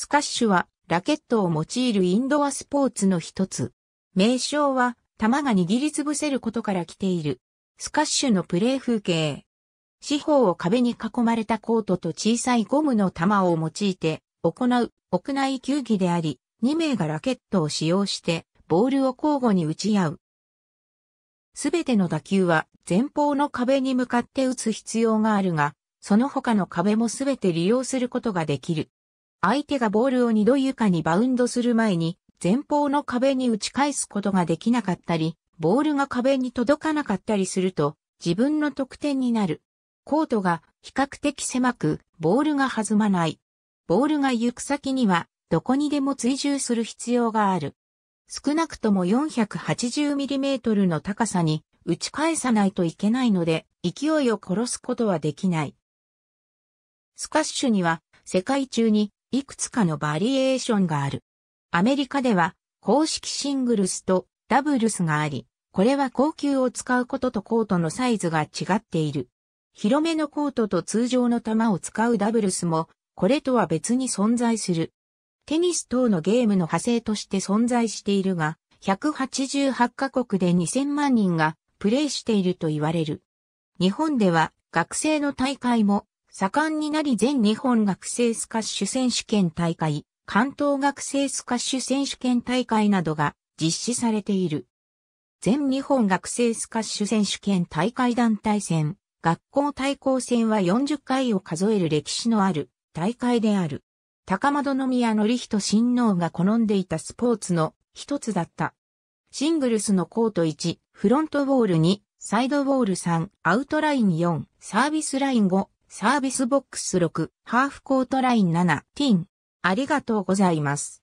スカッシュはラケットを用いるインドアスポーツの一つ。名称は球が握りつぶせることから来ている。スカッシュのプレー風景。四方を壁に囲まれたコートと小さいゴムの球を用いて行う屋内球技であり、2名がラケットを使用してボールを交互に打ち合う。すべての打球は前方の壁に向かって打つ必要があるが、その他の壁もすべて利用することができる。相手がボールを二度床にバウンドする前に、前方の壁に打ち返すことができなかったり、ボールが壁に届かなかったりすると、自分の得点になる。コートが比較的狭く、ボールが弾まない。ボールが行く先には、どこにでも追従する必要がある。少なくとも 480mm の高さに打ち返さないといけないので、勢いを殺すことはできない。スカッシュには、世界中にいくつかのバリエーションがある。アメリカでは公式シングルスとダブルスがあり、これは高級を使うこととコートのサイズが違っている。広めのコートと通常の球を使うダブルスも、これとは別に存在する。テニス等のゲームの派生として存在しているが、188カ国で2000万人がプレイしていると言われる。日本では学生の大会も盛んになり全日本学生スカッシュ選手権大会、関東学生スカッシュ選手権大会などが実施されている。全日本学生スカッシュ選手権大会団体戦、学校対抗戦は40回を数える歴史のある大会である。高円宮則人親王が好んでいたスポーツの一つだった。シングルスのコート1、フロントボール2、サイドボール3、アウトライン4、サービスライン5、サービスボックス6、ハーフコートライン7、ティン。ありがとうございます。